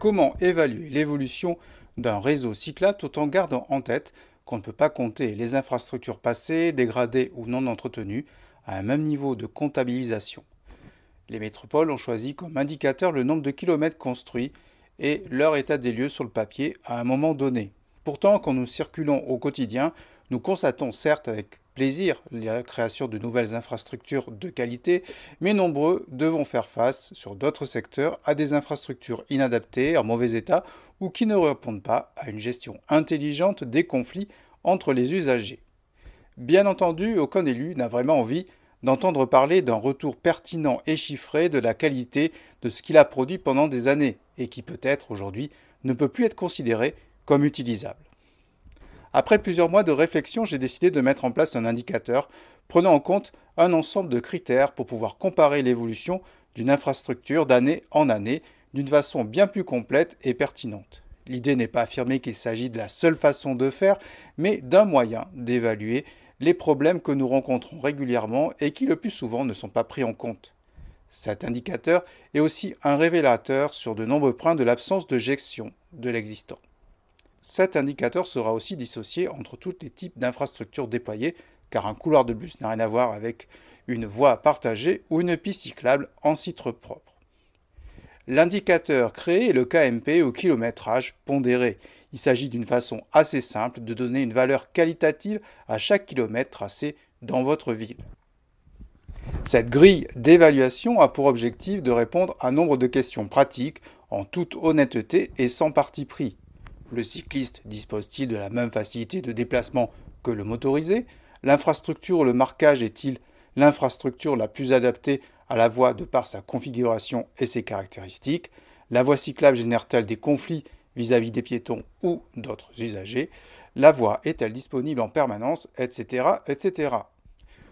comment évaluer l'évolution d'un réseau cyclable tout en gardant en tête qu'on ne peut pas compter les infrastructures passées, dégradées ou non entretenues à un même niveau de comptabilisation. Les métropoles ont choisi comme indicateur le nombre de kilomètres construits et leur état des lieux sur le papier à un moment donné. Pourtant, quand nous circulons au quotidien, nous constatons certes avec plaisir la création de nouvelles infrastructures de qualité, mais nombreux devront faire face sur d'autres secteurs à des infrastructures inadaptées, en mauvais état ou qui ne répondent pas à une gestion intelligente des conflits entre les usagers. Bien entendu, aucun élu n'a vraiment envie d'entendre parler d'un retour pertinent et chiffré de la qualité de ce qu'il a produit pendant des années et qui peut-être aujourd'hui ne peut plus être considéré comme utilisable. Après plusieurs mois de réflexion, j'ai décidé de mettre en place un indicateur prenant en compte un ensemble de critères pour pouvoir comparer l'évolution d'une infrastructure d'année en année d'une façon bien plus complète et pertinente. L'idée n'est pas affirmer qu'il s'agit de la seule façon de faire, mais d'un moyen d'évaluer les problèmes que nous rencontrons régulièrement et qui le plus souvent ne sont pas pris en compte. Cet indicateur est aussi un révélateur sur de nombreux points de l'absence de gestion de l'existant. Cet indicateur sera aussi dissocié entre tous les types d'infrastructures déployées, car un couloir de bus n'a rien à voir avec une voie partagée ou une piste cyclable en site propre. L'indicateur créé est le KMP au kilométrage pondéré. Il s'agit d'une façon assez simple de donner une valeur qualitative à chaque kilomètre tracé dans votre ville. Cette grille d'évaluation a pour objectif de répondre à nombre de questions pratiques en toute honnêteté et sans parti pris le cycliste dispose-t-il de la même facilité de déplacement que le motorisé L'infrastructure, le marquage est-il l'infrastructure la plus adaptée à la voie de par sa configuration et ses caractéristiques La voie cyclable génère-t-elle des conflits vis-à-vis des piétons ou d'autres usagers La voie est-elle disponible en permanence Etc. etc.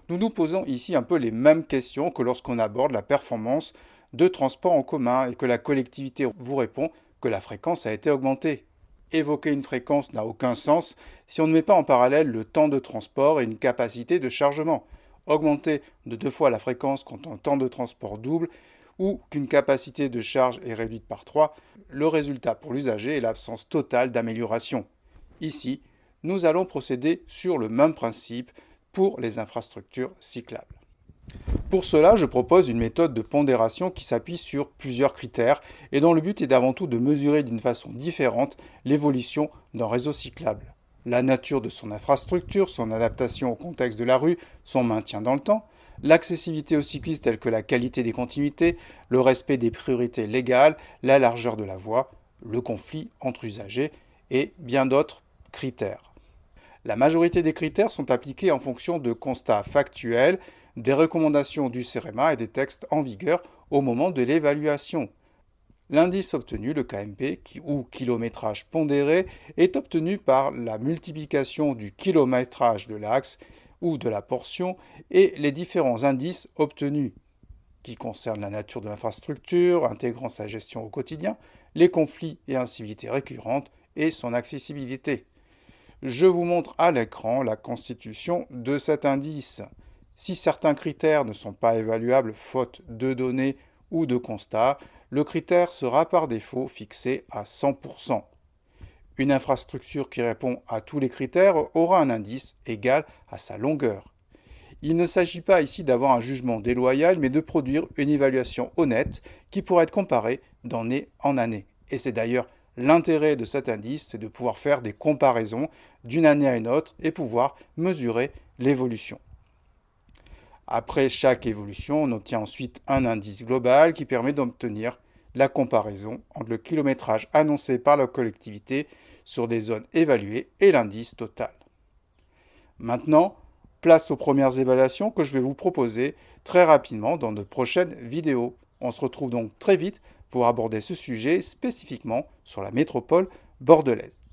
Nous nous posons ici un peu les mêmes questions que lorsqu'on aborde la performance de transport en commun et que la collectivité vous répond que la fréquence a été augmentée évoquer une fréquence n'a aucun sens si on ne met pas en parallèle le temps de transport et une capacité de chargement. Augmenter de deux fois la fréquence quand un temps de transport double ou qu'une capacité de charge est réduite par trois, le résultat pour l'usager est l'absence totale d'amélioration. Ici, nous allons procéder sur le même principe pour les infrastructures cyclables. Pour cela, je propose une méthode de pondération qui s'appuie sur plusieurs critères et dont le but est d'avant tout de mesurer d'une façon différente l'évolution d'un réseau cyclable. La nature de son infrastructure, son adaptation au contexte de la rue, son maintien dans le temps, l'accessibilité aux cyclistes telle que la qualité des continuités, le respect des priorités légales, la largeur de la voie, le conflit entre usagers et bien d'autres critères. La majorité des critères sont appliqués en fonction de constats factuels des recommandations du CEREMA et des textes en vigueur au moment de l'évaluation. L'indice obtenu, le KMP, ou kilométrage pondéré, est obtenu par la multiplication du kilométrage de l'axe ou de la portion et les différents indices obtenus, qui concernent la nature de l'infrastructure, intégrant sa gestion au quotidien, les conflits et incivilités récurrentes et son accessibilité. Je vous montre à l'écran la constitution de cet indice. Si certains critères ne sont pas évaluables faute de données ou de constats, le critère sera par défaut fixé à 100%. Une infrastructure qui répond à tous les critères aura un indice égal à sa longueur. Il ne s'agit pas ici d'avoir un jugement déloyal, mais de produire une évaluation honnête qui pourra être comparée d'année en année. Et c'est d'ailleurs l'intérêt de cet indice, c'est de pouvoir faire des comparaisons d'une année à une autre et pouvoir mesurer l'évolution. Après chaque évolution, on obtient ensuite un indice global qui permet d'obtenir la comparaison entre le kilométrage annoncé par la collectivité sur des zones évaluées et l'indice total. Maintenant, place aux premières évaluations que je vais vous proposer très rapidement dans de prochaines vidéos. On se retrouve donc très vite pour aborder ce sujet spécifiquement sur la métropole bordelaise.